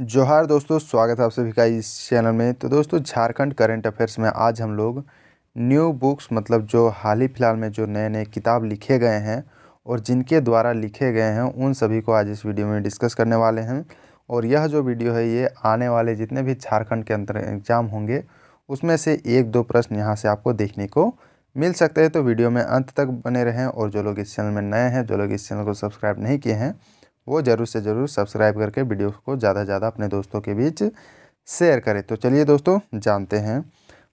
जोहार दोस्तों स्वागत है आप सभी का इस चैनल में तो दोस्तों झारखंड करंट अफेयर्स में आज हम लोग न्यू बुक्स मतलब जो हाल ही फिलहाल में जो नए नए किताब लिखे गए हैं और जिनके द्वारा लिखे गए हैं उन सभी को आज इस वीडियो में डिस्कस करने वाले हैं और यह जो वीडियो है ये आने वाले जितने भी झारखंड के अंतर एग्जाम होंगे उसमें से एक दो प्रश्न यहाँ से आपको देखने को मिल सकते हैं तो वीडियो में अंत तक बने रहें और जो लोग इस चैनल में नए हैं जो लोग इस चैनल को सब्सक्राइब नहीं किए हैं वो ज़रूर से ज़रूर सब्सक्राइब करके वीडियो को ज़्यादा से ज़्यादा अपने दोस्तों के बीच शेयर करें तो चलिए दोस्तों जानते हैं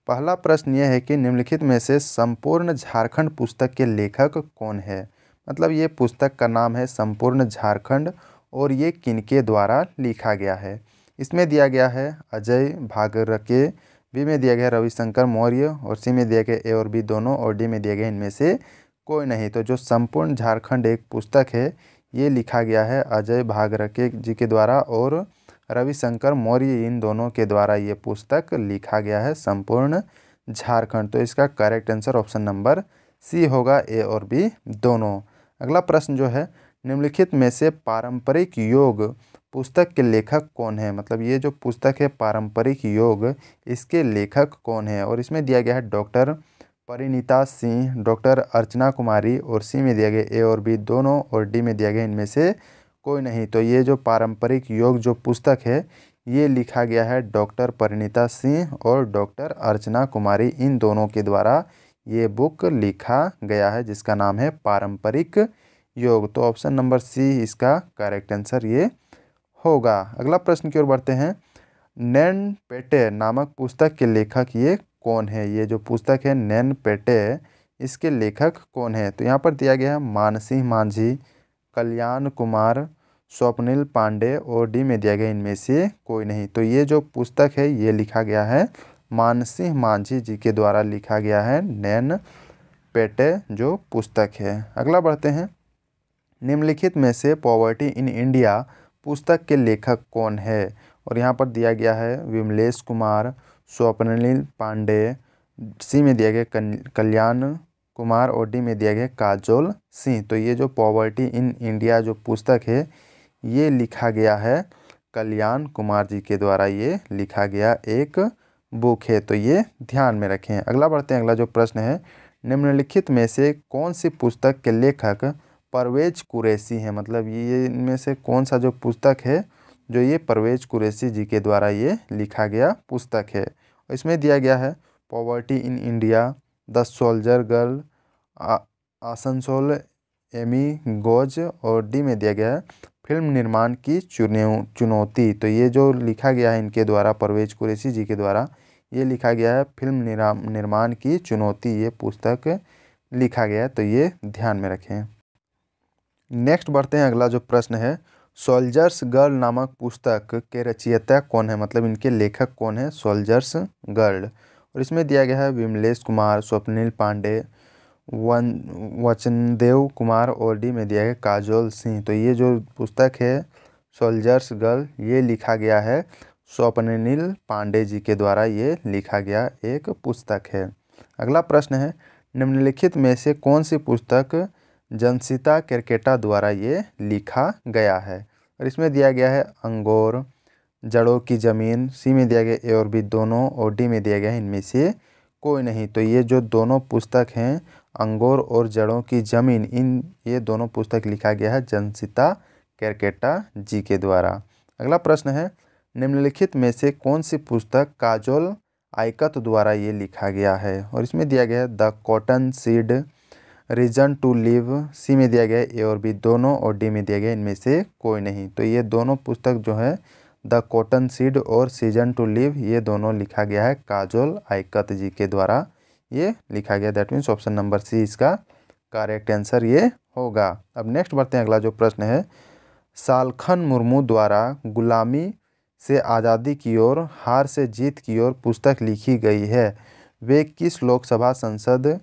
पहला प्रश्न यह है कि निम्नलिखित में से संपूर्ण झारखंड पुस्तक के लेखक कौन है मतलब ये पुस्तक का नाम है संपूर्ण झारखंड और ये किनके द्वारा लिखा गया है इसमें दिया गया है अजय भागरके बी में दिया गया रविशंकर मौर्य और सी में दिया गया ए और बी दोनों और डी में दिया गया इनमें से कोई नहीं तो जो संपूर्ण झारखंड एक पुस्तक है ये लिखा गया है अजय भागरके जी के द्वारा और रविशंकर मौर्य इन दोनों के द्वारा ये पुस्तक लिखा गया है संपूर्ण झारखंड तो इसका correct answer option number C होगा ए और बी दोनों अगला प्रश्न जो है निम्नलिखित में से पारंपरिक योग पुस्तक के लेखक कौन है मतलब ये जो पुस्तक है पारंपरिक योग इसके लेखक कौन है और इसमें दिया गया है डॉक्टर परिणीता सिंह डॉक्टर अर्चना कुमारी और सी में दिया गया ए और बी दोनों और डी में दिया गया इनमें से कोई नहीं तो ये जो पारंपरिक योग जो पुस्तक है ये लिखा गया है डॉक्टर परिणीता सिंह और डॉक्टर अर्चना कुमारी इन दोनों के द्वारा ये बुक लिखा गया है जिसका नाम है पारंपरिक योग तो ऑप्शन नंबर सी इसका करेक्ट आंसर ये होगा अगला प्रश्न की ओर बढ़ते हैं नैन पेटे नामक पुस्तक के लेखक ये कौन है ये जो पुस्तक है नैन पेटे इसके लेखक कौन है तो यहाँ पर दिया गया है मानसिंह मांझी कल्याण कुमार स्वप्निल पांडे और डी में दिया गया इनमें से कोई नहीं तो ये जो पुस्तक है ये लिखा गया है मानसिंह मांझी जी के द्वारा लिखा गया है नैन पेटे जो पुस्तक है अगला बढ़ते हैं निम्नलिखित में से पॉवर्टी इन इंडिया पुस्तक के लेखक कौन है और यहाँ पर दिया गया है विमलेश कुमार स्वप्निल पांडे सी में दिया गया कल्याण कुमार और डी में दिया गया काजोल सिंह तो ये जो पॉवर्टी इन इंडिया जो पुस्तक है ये लिखा गया है कल्याण कुमार जी के द्वारा ये लिखा गया एक बुक है तो ये ध्यान में रखें अगला बढ़ते हैं अगला जो प्रश्न है निम्नलिखित में से कौन सी पुस्तक के लेखक परवेज कुरैसी हैं मतलब ये इनमें से कौन सा जो पुस्तक है जो ये परवेज कुरैसी जी के द्वारा ये लिखा गया पुस्तक है इसमें दिया गया है poverty in India the soldier girl Asansol Amy goes और डी में दिया गया है फिल्म निर्माण की चुनौती तो ये जो लिखा गया है इनके द्वारा परवेज कुरैसी जी के द्वारा ये लिखा गया है फिल्म निर्माण की चुनौती ये पुस्तक लिखा गया है तो ये ध्यान में रखें नेक्स्ट बढ़ते हैं अगला जो प्रश्न है सोल्जर्स गर्ल नामक पुस्तक के रचयिता कौन है मतलब इनके लेखक कौन है सोल्जर्स गर्ल और इसमें दिया गया है विमलेश कुमार स्वप्निल पांडे वन वचनदेव कुमार और डी में दिया गया काजोल सिंह तो ये जो पुस्तक है सोल्जर्स गर्ल ये लिखा गया है स्वप्निल पांडे जी के द्वारा ये लिखा गया एक पुस्तक है अगला प्रश्न है निम्नलिखित में से कौन सी पुस्तक जनसीता केरकेटा द्वारा ये लिखा गया है और इसमें दिया गया है अंगोर जड़ों की ज़मीन सी में दिया गया ए और बी दोनों और डी में दिया गया है इनमें से कोई नहीं तो ये जो दोनों पुस्तक हैं अंगोर और जड़ों की ज़मीन इन ये दोनों पुस्तक लिखा गया है जनसिता कैरकेटा जी के द्वारा अगला प्रश्न है निम्नलिखित में से कौन सी पुस्तक काजोल आयकत द्वारा ये लिखा गया है और इसमें दिया गया है the cotton seed reason to live C में दिया गया ए और बी दोनों और डी में दिया गया इनमें से कोई नहीं तो ये दोनों पुस्तक जो है द कॉटन सीड और सीजन टू लिव ये दोनों लिखा गया है काजोल आयकत जी के द्वारा ये लिखा गया that means option number C इसका करेक्ट आंसर ये होगा अब नेक्स्ट बढ़ते हैं अगला जो प्रश्न है सालखन मुर्मू द्वारा गुलामी से आज़ादी की ओर हार से जीत की ओर पुस्तक लिखी गई है वे किस लोकसभा संसद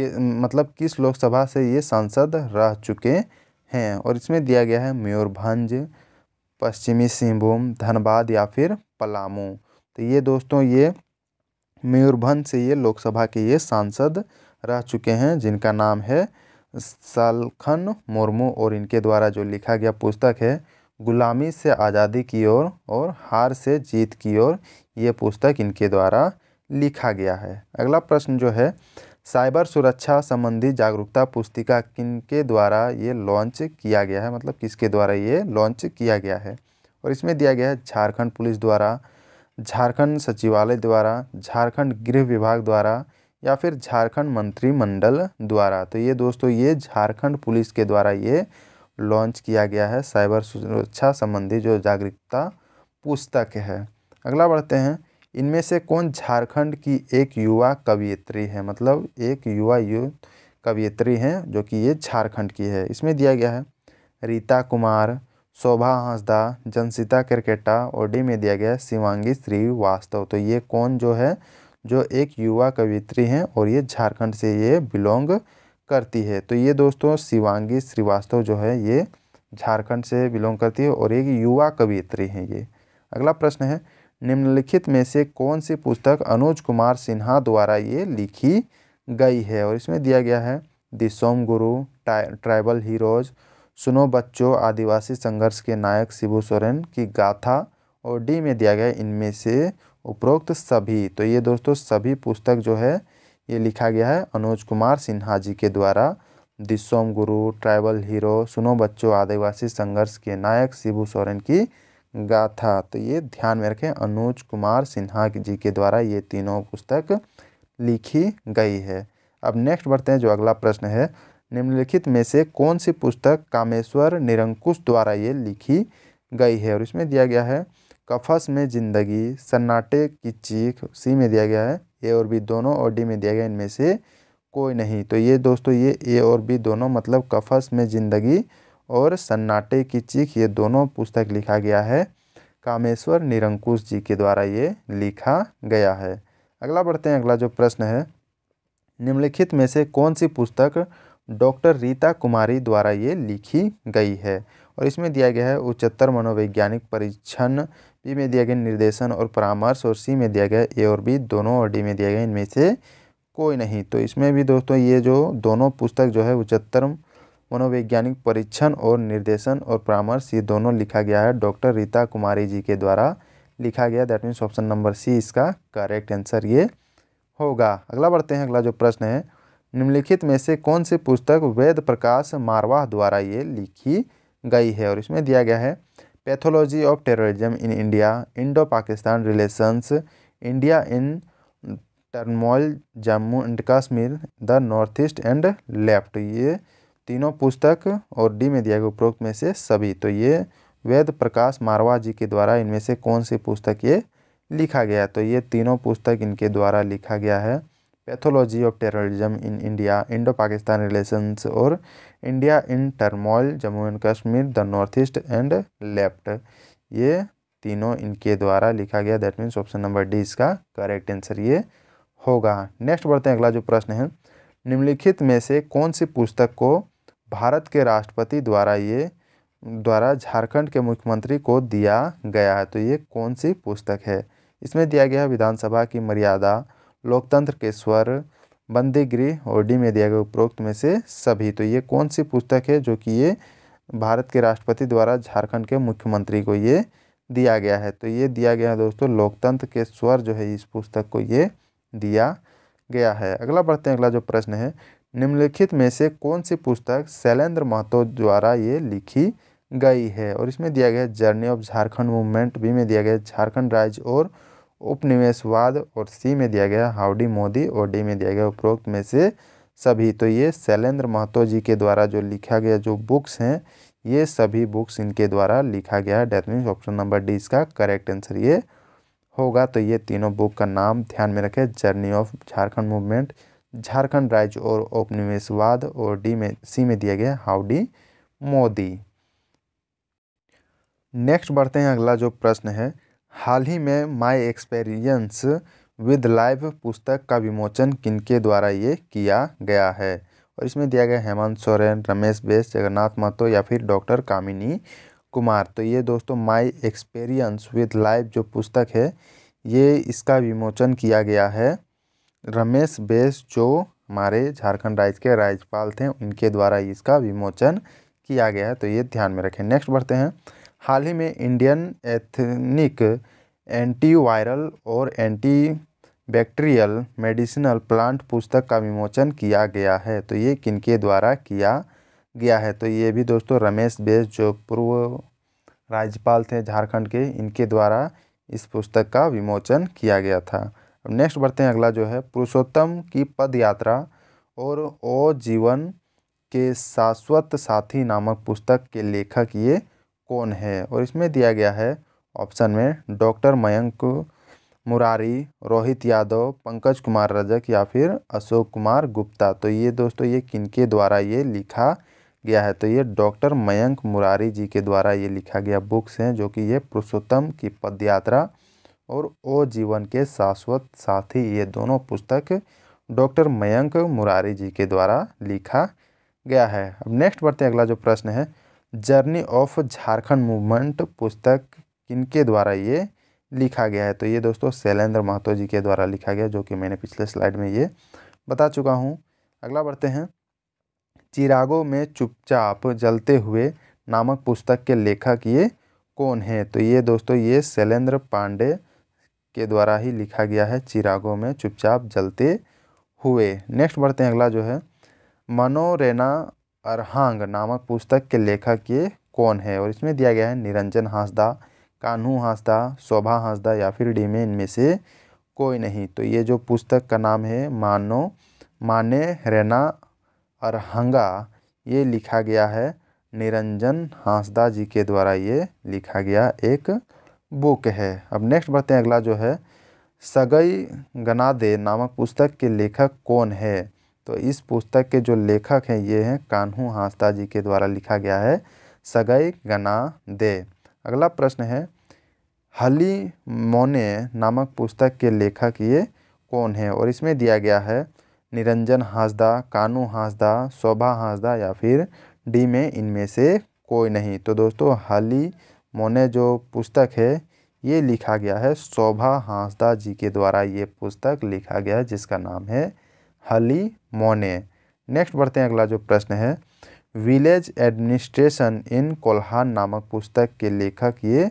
कि मतलब किस लोकसभा से ये सांसद रह चुके हैं और इसमें दिया गया है मयूरभंज पश्चिमी सिंहभूम धनबाद या फिर पलामू तो ये दोस्तों ये मयूरभंज से ये लोकसभा के ये सांसद रह चुके हैं जिनका नाम है सालखन मुर्मू और इनके द्वारा जो लिखा गया पुस्तक है गुलामी से आज़ादी की ओर और, और हार से जीत की ओर ये पुस्तक इनके द्वारा लिखा गया है अगला प्रश्न जो है साइबर सुरक्षा संबंधी जागरूकता पुस्तिका किनके द्वारा ये लॉन्च किया गया है मतलब किसके द्वारा ये लॉन्च किया गया है और इसमें दिया गया है झारखंड पुलिस द्वारा झारखंड सचिवालय द्वारा झारखंड गृह विभाग द्वारा या फिर झारखंड मंत्रिमंडल द्वारा तो ये दोस्तों ये झारखंड पुलिस के द्वारा ये लॉन्च किया गया है साइबर सुरक्षा संबंधी जो जागरूकता पुस्तक है अगला बढ़ते हैं इनमें से कौन झारखंड की एक युवा कवियत्री है मतलब एक युवा यु कवियत्री हैं जो कि ये झारखंड की है इसमें दिया गया है रीता कुमार शोभा हंसदा जनसिता क्रिकेटा और डी में दिया गया है शिवांगी श्रीवास्तव तो ये कौन जो है जो एक युवा कवियत्री हैं और ये झारखंड से ये बिलोंग करती है तो ये दोस्तों शिवांगी श्रीवास्तव जो है ये झारखंड से बिलोंग करती है और एक युवा कवियत्री हैं ये अगला प्रश्न है निम्नलिखित में से कौन सी पुस्तक अनुज कुमार सिन्हा द्वारा ये लिखी गई है और इसमें दिया गया है द सोम गुरु ट्राइबल हीरोज सुनो बच्चों आदिवासी संघर्ष के नायक शिबू सोरेन की गाथा और डी में दिया गया इनमें से उपरोक्त सभी तो ये दोस्तों सभी पुस्तक जो है ये लिखा गया है अनुज कुमार सिन्हा जी के द्वारा द सोम गुरु ट्राइबल हीरो सुनो बच्चों आदिवासी संघर्ष के नायक शिबू सोरेन की गाथा तो ये ध्यान में रखें अनुज कुमार सिन्हा जी के द्वारा ये तीनों पुस्तक लिखी गई है अब नेक्स्ट बढ़ते हैं जो अगला प्रश्न है निम्नलिखित में से कौन सी पुस्तक कामेश्वर निरंकुश द्वारा ये लिखी गई है और इसमें दिया गया है कफस में जिंदगी सन्नाटे की चीख सी में दिया गया है ए और बी दोनों और डी में दिया गया इनमें से कोई नहीं तो ये दोस्तों ये ए और बी दोनों मतलब कफस में ज़िंदगी और सन्नाटे की चीख ये दोनों पुस्तक लिखा गया है कामेश्वर निरंकुश जी के द्वारा ये लिखा गया है अगला बढ़ते हैं अगला जो प्रश्न है निम्नलिखित में से कौन सी पुस्तक डॉक्टर रीता कुमारी द्वारा ये लिखी गई है और इसमें दिया गया है उच्चतर मनोवैज्ञानिक परीक्षण बी में दिया गया निर्देशन और परामर्श और सी में दिया गया ए और बी दोनों और डी में दिया गया इनमें से कोई नहीं तो इसमें भी दोस्तों ये जो दोनों पुस्तक जो है उच्चतर मनोवैज्ञानिक परीक्षण और निर्देशन और परामर्श ये दोनों लिखा गया है डॉक्टर रीता कुमारी जी के द्वारा लिखा गया that means option number C इसका करेक्ट आंसर ये होगा अगला बढ़ते हैं अगला जो प्रश्न है निम्नलिखित में से कौन सी पुस्तक वेद प्रकाश मारवाह द्वारा ये लिखी गई है और इसमें दिया गया है pathology of terrorism in India Indo Pakistan relations India in turmoil Jammu and Kashmir the north east and left ये तीनों पुस्तक और डी में दिया गया उपरोक्त में से सभी तो ये वेद प्रकाश मारवा जी के द्वारा इनमें से कौन सी पुस्तक ये लिखा गया तो ये तीनों पुस्तक इनके द्वारा लिखा गया है pathology of terrorism in India Indo Pakistan relations और India in turmoil Jammu and Kashmir the north east and left ये तीनों इनके द्वारा लिखा गया that means option number D इसका करेक्ट आंसर ये होगा नेक्स्ट बढ़ते हैं अगला जो प्रश्न है निम्नलिखित में से कौन सी पुस्तक को भारत के राष्ट्रपति द्वारा ये द्वारा झारखंड के मुख्यमंत्री को दिया गया है तो ये कौन सी पुस्तक है इसमें दिया गया है विधानसभा की मर्यादा लोकतंत्र के स्वर बंदी गृह और डी में दिया गया उपरोक्त में से सभी तो ये कौन सी पुस्तक है जो कि ये भारत के राष्ट्रपति द्वारा झारखंड के मुख्यमंत्री को ये दिया गया है तो ये दिया गया है दोस्तों लोकतंत्र के स्वर जो है इस पुस्तक को ये दिया गया है अगला बढ़ते हैं अगला जो प्रश्न है निम्नलिखित में से कौन सी पुस्तक शैलेंद्र महतो द्वारा ये लिखी गई है और इसमें दिया गया journey of Jharkhand movement B में दिया गया झारखंड राज्य और उपनिवेशवाद और सी में दिया गया हाउडी मोदी और डी में दिया गया उपरोक्त में से सभी तो ये शैलेंद्र महतो जी के द्वारा जो लिखा गया जो बुक्स हैं ये सभी बुक्स इनके द्वारा लिखा गया that means option number D इसका करेक्ट आंसर ये होगा तो ये तीनों बुक का नाम ध्यान में रखें journey of Jharkhand movement Jharkhand राज्य और उपनिवेशवाद और डी में सी में दिया गया हाउ डी मोदी नेक्स्ट बढ़ते हैं अगला जो प्रश्न है हाल ही में माय एक्सपीरियंस विद लाइव पुस्तक का विमोचन किनके द्वारा ये किया गया है और इसमें दिया गया हेमंत सोरेन रमेश बेस जगन्नाथ महतो या फिर डॉक्टर कामिनी कुमार तो ये दोस्तों माय एक्सपीरियंस विद लाइफ जो पुस्तक है ये इसका विमोचन किया गया है रमेश बेस जो हमारे झारखंड राज्य के राज्यपाल थे उनके द्वारा इसका विमोचन किया गया है तो ये ध्यान में रखें नेक्स्ट बढ़ते हैं हाल ही में इंडियन एथनिक एंटीवायरल और एंटी बैक्टीरियल मेडिसिनल प्लांट पुस्तक का विमोचन किया गया है तो ये किनके द्वारा किया गया है तो ये भी दोस्तों रमेश बेस जो पूर्व राज्यपाल थे झारखंड के इनके द्वारा इस पुस्तक का विमोचन किया गया था अब नेक्स्ट बढ़ते हैं अगला जो है पुरुषोत्तम की पद यात्रा और ओ जीवन के शाश्वत साथी नामक पुस्तक के लेखक ये कौन है और इसमें दिया गया है ऑप्शन में डॉक्टर मयंक मुरारी रोहित यादव पंकज कुमार रजक या फिर अशोक कुमार गुप्ता तो ये दोस्तों ये किनके द्वारा ये लिखा गया है तो ये डॉक्टर मयंक मुरारी जी के द्वारा ये लिखा गया बुक्स हैं जो कि ये पुरुषोत्तम की पदयात्रा और ओ जीवन के शाश्वत साथी ये दोनों पुस्तक डॉक्टर मयंक मुरारी जी के द्वारा लिखा गया है अब नेक्स्ट बढ़ते हैं अगला जो प्रश्न है जर्नी ऑफ झारखंड मूवमेंट पुस्तक किनके द्वारा ये लिखा गया है तो ये दोस्तों शैलेंद्र महतो जी के द्वारा लिखा गया जो कि मैंने पिछले स्लाइड में ये बता चुका हूँ अगला बढ़ते हैं चिरागों में चुपचाप जलते हुए नामक पुस्तक के लेखक ये कौन है तो ये दोस्तों ये शैलेंद्र पांडे के द्वारा ही लिखा गया है चिरागों में चुपचाप जलते हुए नेक्स्ट बढ़ते हैं अगला जो है मनोरेना अरहांग नामक पुस्तक के लेखक ये कौन है और इसमें दिया गया है निरंजन हांसदा कान्हू हांसदा शोभा हांसदा या फिर डी में इनमें से कोई नहीं तो ये जो पुस्तक का नाम है मानो माने रेना और हंगा ये लिखा गया है निरंजन हांसदा जी के द्वारा ये लिखा गया एक बुक है अब नेक्स्ट बढ़ते हैं अगला जो है सगई गनादे नामक पुस्तक के लेखक कौन है तो इस पुस्तक के जो लेखक हैं ये हैं कान्हू हांसदा जी के द्वारा लिखा गया है सगई गना दे अगला प्रश्न है हली मोने नामक पुस्तक के लेखक ये कौन है और इसमें दिया गया है निरंजन हांसदा कानू हांसदा शोभा हांसदा या फिर डी में इनमें से कोई नहीं तो दोस्तों हाली मोने जो पुस्तक है ये लिखा गया है शोभा हांसदा जी के द्वारा ये पुस्तक लिखा गया है जिसका नाम है हली मोने नेक्स्ट बढ़ते हैं अगला जो प्रश्न है विलेज एडमिनिस्ट्रेशन इन कोल्हान नामक पुस्तक के लेखक ये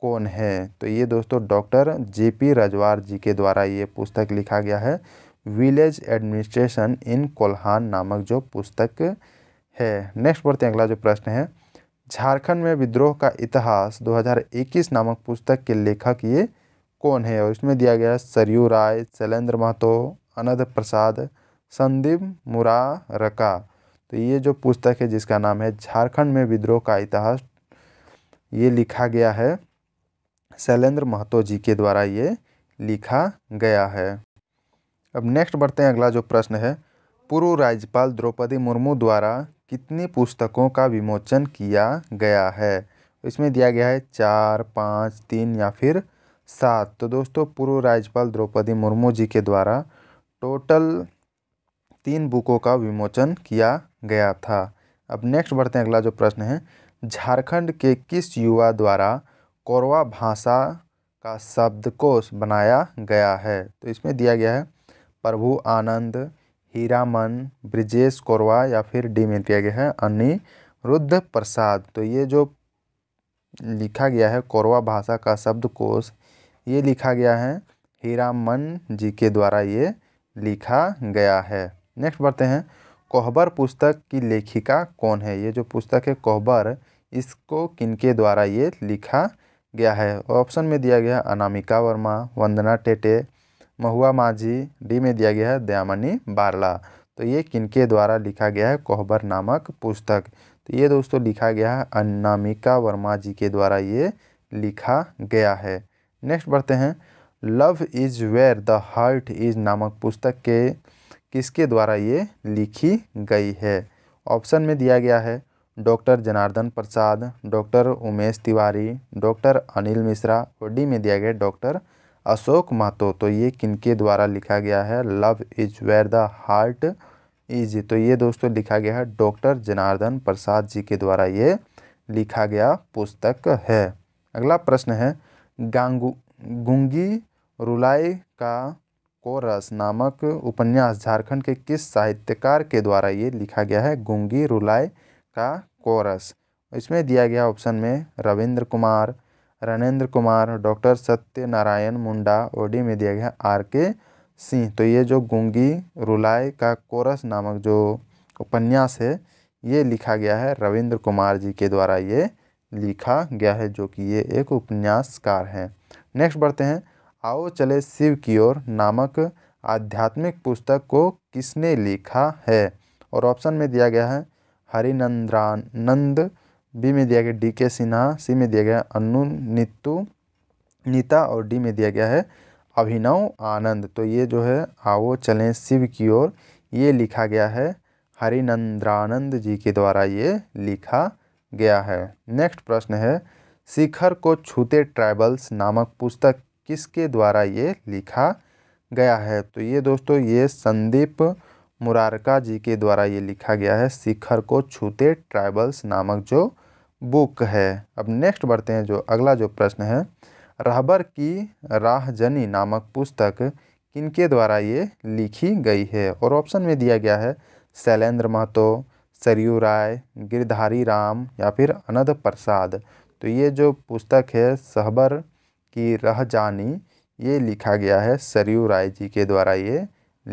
कौन है तो ये दोस्तों doctor J P Rajwar ji के द्वारा ये पुस्तक लिखा गया है विलेज एडमिनिस्ट्रेशन इन कोल्हान नामक जो पुस्तक है नेक्स्ट बढ़ते हैं अगला जो प्रश्न है झारखंड में विद्रोह का इतिहास 2021 नामक पुस्तक के लेखक ये कौन है और इसमें दिया गया सरयू राय शैलेंद्र महतो अनद प्रसाद संदीप मुरारका तो ये जो पुस्तक है जिसका नाम है झारखंड में विद्रोह का इतिहास ये लिखा गया है शैलेंद्र महतो जी के द्वारा ये लिखा गया है अब नेक्स्ट बढ़ते हैं अगला जो प्रश्न है पूर्व राज्यपाल द्रौपदी मुर्मू द्वारा कितनी पुस्तकों का विमोचन किया गया है इसमें दिया गया है चार पाँच तीन या फिर सात तो दोस्तों पूर्व राज्यपाल द्रौपदी मुर्मू जी के द्वारा टोटल तीन बुकों का विमोचन किया गया था अब नेक्स्ट बढ़ते हैं अगला जो प्रश्न है झारखंड के किस युवा द्वारा कोरवा भाषा का शब्दकोश बनाया गया है तो इसमें दिया गया है प्रभु आनंद हीरामन ब्रिजेश कोरवा या फिर डी में दिया गया है अनिरुद्ध प्रसाद तो ये जो लिखा गया है कोरवा भाषा का शब्दकोश ये लिखा गया है हीरामन जी के द्वारा ये लिखा गया है नेक्स्ट बढ़ते हैं कोहबर पुस्तक की लेखिका कौन है ये जो पुस्तक है कोहबर इसको किनके द्वारा ये लिखा गया है ऑप्शन में दिया गया अनामिका वर्मा वंदना टेटे महुआ माझी डी में दिया गया है दयामणि बारला तो ये किनके द्वारा लिखा गया है कोहबर नामक पुस्तक तो ये दोस्तों लिखा गया है अन्नामिका वर्मा जी के द्वारा ये लिखा गया है नेक्स्ट बढ़ते हैं love is where the heart is नामक पुस्तक के किसके द्वारा ये लिखी गई है ऑप्शन में दिया गया है doctor Janardan Prasad doctor Umesh Tiwari doctor Anil Mishra और डी में दिया गया डॉक्टर अशोक महतो तो ये किनके द्वारा लिखा गया है love is where the heart is तो ये दोस्तों लिखा गया है डॉक्टर जनार्दन प्रसाद जी के द्वारा ये लिखा गया पुस्तक है अगला प्रश्न है गांगू गुंगी रुलाई का कोरस नामक उपन्यास झारखंड के किस साहित्यकार के द्वारा ये लिखा गया है गुंगी रुलाई का कोरस इसमें दिया गया ऑप्शन में रविंद्र कुमार रणेंद्र कुमार डॉक्टर सत्यनारायण मुंडा ओडी में दिया गया आर के सिंह तो ये जो गुंगी रुलाय का कोरस नामक जो उपन्यास है ये लिखा गया है रविंद्र कुमार जी के द्वारा ये लिखा गया है जो कि ये एक उपन्यासकार हैं नेक्स्ट बढ़ते हैं आओ चले शिव की ओर नामक आध्यात्मिक पुस्तक को किसने लिखा है और ऑप्शन में दिया गया है हरिनंद्रानंद बी में दिया गया डी के सिन्हा सी में दिया गया अनु नीतू नीता और डी में दिया गया है अभिनव आनंद तो ये जो है आओ चलें शिव की ओर ये लिखा गया है हरिनंद्रानंद जी के द्वारा ये लिखा गया है नेक्स्ट प्रश्न है शिखर को छूते ट्राइबल्स नामक पुस्तक किसके द्वारा ये लिखा गया है तो ये दोस्तों ये संदीप मुरारका जी के द्वारा ये लिखा गया है शिखर को छूते ट्राइबल्स नामक जो बुक है अब नेक्स्ट बढ़ते हैं जो अगला जो प्रश्न है रहबर की राहजनी नामक पुस्तक किनके द्वारा ये लिखी गई है और ऑप्शन में दिया गया है शैलेंद्र महतो सरयू राय गिरधारी राम या फिर अनद प्रसाद तो ये जो पुस्तक है सहबर की रह जानी ये लिखा गया है सरयू राय जी के द्वारा ये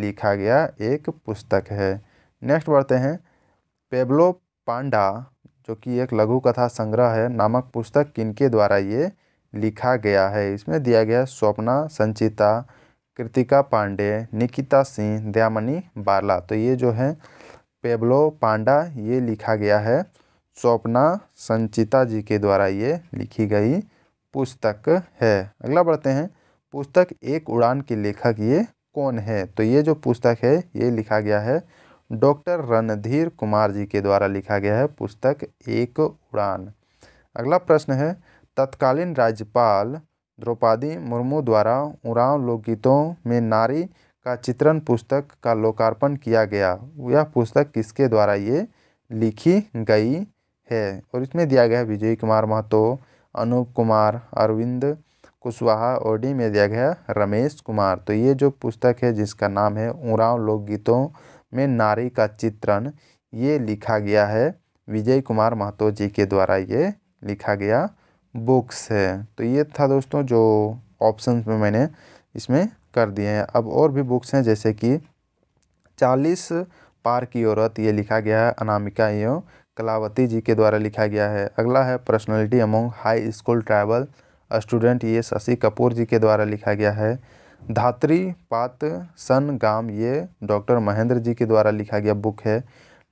लिखा गया एक पुस्तक है नेक्स्ट बढ़ते हैं पेब्लो पांडा जो कि एक लघु कथा संग्रह है नामक पुस्तक किनके द्वारा ये लिखा गया है इसमें दिया गया है स्वप्ना संचिता कृतिका पांडे निकिता सिंह दयामणि बाला तो ये जो है पेब्लो पांडा ये लिखा गया है स्वप्ना संचिता जी के द्वारा ये लिखी गई पुस्तक है अगला बढ़ते हैं पुस्तक एक उड़ान के लेखक ये कौन है तो ये जो पुस्तक है ये लिखा गया है डॉक्टर रणधीर कुमार जी के द्वारा लिखा गया है पुस्तक एक उड़ान अगला प्रश्न है तत्कालीन राज्यपाल द्रौपदी मुर्मू द्वारा उड़ाव लोकगीतों में नारी का चित्रण पुस्तक का लोकार्पण किया गया यह पुस्तक किसके द्वारा ये लिखी गई है और इसमें दिया गया है विजय कुमार महतो अनूप कुमार अरविंद कुशवाहा और डी में दिया गया रमेश कुमार तो ये जो पुस्तक है जिसका नाम है उड़ाव लोकगीतों में नारी का चित्रण ये लिखा गया है विजय कुमार महतो जी के द्वारा ये लिखा गया बुक्स है तो ये था दोस्तों जो ऑप्शन में मैंने इसमें कर दिए हैं अब और भी बुक्स हैं जैसे कि चालीस पार की औरत ये लिखा गया है अनामिका एवं कलावती जी के द्वारा लिखा गया है अगला है personality among high school travel student ये शशि कपूर जी के द्वारा लिखा गया है धात्री पात सन गाम ये डॉक्टर महेंद्र जी के द्वारा लिखा गया बुक है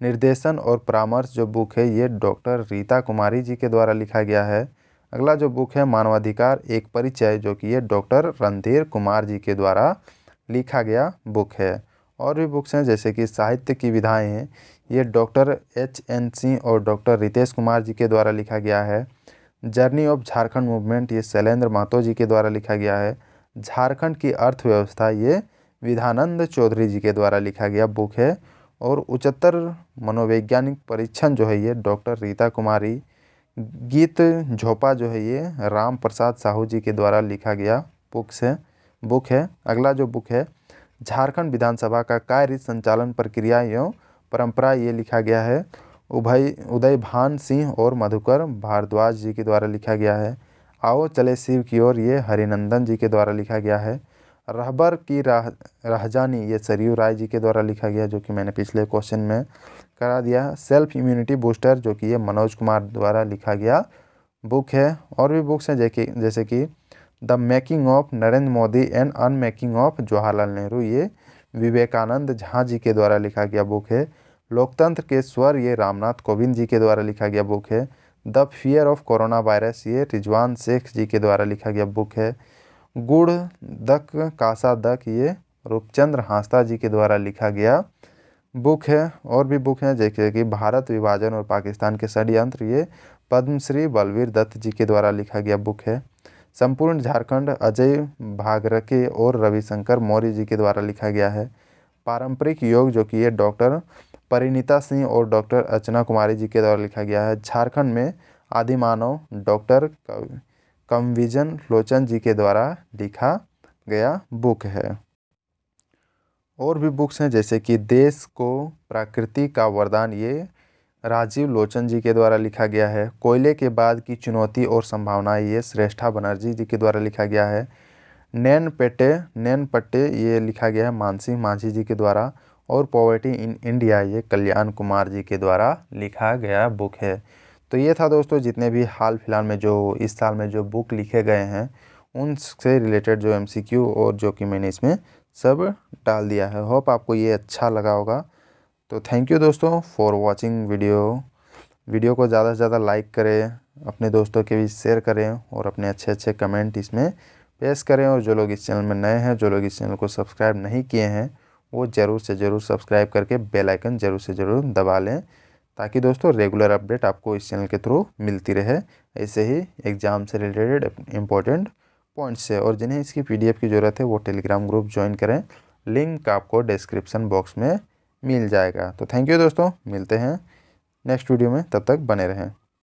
निर्देशन और परामर्श जो बुक है ये डॉक्टर रीता कुमारी जी के द्वारा लिखा गया है अगला जो बुक है मानवाधिकार एक परिचय जो कि ये डॉक्टर रणधीर कुमार जी के द्वारा लिखा गया बुक है और भी बुक्स हैं जैसे कि साहित्य की विधाएँ हैं ये डॉक्टर एच एन सिंह और डॉक्टर रितेश कुमार जी के द्वारा लिखा गया है जर्नी ऑफ झारखंड मूवमेंट ये शैलेंद्र महतो जी के द्वारा लिखा गया है झारखंड की अर्थव्यवस्था ये विधानंद चौधरी जी के द्वारा लिखा गया बुक है और उच्चतर मनोवैज्ञानिक परीक्षण जो है ये डॉक्टर रीता कुमारी गीत झोपा जो है ये राम प्रसाद साहू जी के द्वारा लिखा गया बुक्स है बुक है अगला जो बुक है झारखंड विधानसभा का कार्य संचालन प्रक्रिया एवं परंपरा ये लिखा गया है उभय उदय भान सिंह और मधुकर भारद्वाज जी के द्वारा लिखा गया है आओ चले शिव की ओर ये हरिनंदन जी के द्वारा लिखा गया है रहबर की राह राहजानी ये सरयू राय जी के द्वारा लिखा गया जो कि मैंने पिछले क्वेश्चन में करा दिया सेल्फ इम्यूनिटी बूस्टर जो कि ये मनोज कुमार द्वारा लिखा गया बुक है और भी बुक्स हैं जैसे जैसे कि the making of Narendra Modi and unmaking of Jawaharlal Nehru ये विवेकानंद झा जी के द्वारा लिखा गया बुक है लोकतंत्र के स्वर ये रामनाथ कोविंद जी के द्वारा लिखा गया बुक है the fear of corona virus ये रिजवान शेख जी के द्वारा लिखा गया बुक है गुड़ दक कासा दक ये रूपचंद्र हांसदा जी के द्वारा लिखा गया बुक है और भी बुक हैं जैसे कि भारत विभाजन और पाकिस्तान के षडयंत्र ये पद्मश्री बलवीर दत्त जी के द्वारा लिखा गया बुक है संपूर्ण झारखंड अजय भागरके और रविशंकर मौर्य जी के द्वारा लिखा गया है पारंपरिक योग जो कि ये डॉक्टर परिणीता सिंह और डॉक्टर अर्चना कुमारी जी के द्वारा लिखा गया है झारखंड में आदि मानव डॉक्टर कमविजन लोचन जी के द्वारा लिखा गया बुक है और भी बुक्स हैं जैसे कि देश को प्रकृति का वरदान ये राजीव लोचन जी के द्वारा लिखा गया है कोयले के बाद की चुनौती और संभावनाएं ये श्रेष्ठा बनर्जी जी के द्वारा लिखा गया है नैन पेटे नैन पट्टे ये लिखा गया है मानसिंह मांझी जी के द्वारा और पॉवर्टी इन इंडिया ये कल्याण कुमार जी के द्वारा लिखा गया बुक है तो ये था दोस्तों जितने भी हाल फिलहाल में जो इस साल में जो बुक लिखे गए हैं उनसे रिलेटेड जो एमसीक्यू और जो कि मैंने इसमें सब डाल दिया है होप आपको ये अच्छा लगा होगा तो थैंक यू दोस्तों फॉर वॉचिंग वीडियो वीडियो को ज़्यादा से ज़्यादा लाइक करें अपने दोस्तों के भी शेयर करें और अपने अच्छे अच्छे कमेंट इसमें पेश करें और जो लोग इस चैनल में नए हैं जो लोग इस चैनल को सब्सक्राइब नहीं किए हैं वो ज़रूर से ज़रूर सब्सक्राइब करके बेल आइकन ज़रूर से ज़रूर दबा लें ताकि दोस्तों रेगुलर अपडेट आपको इस चैनल के थ्रू मिलती रहे ऐसे ही एग्ज़ाम से रिलेटेड इंपॉर्टेंट पॉइंट्स है और जिन्हें इसकी पीडीएफ की ज़रूरत है वो टेलीग्राम ग्रुप ज्वाइन करें लिंक आपको डिस्क्रिप्सन बॉक्स में मिल जाएगा तो थैंक यू दोस्तों मिलते हैं नेक्स्ट वीडियो में तब तक बने रहें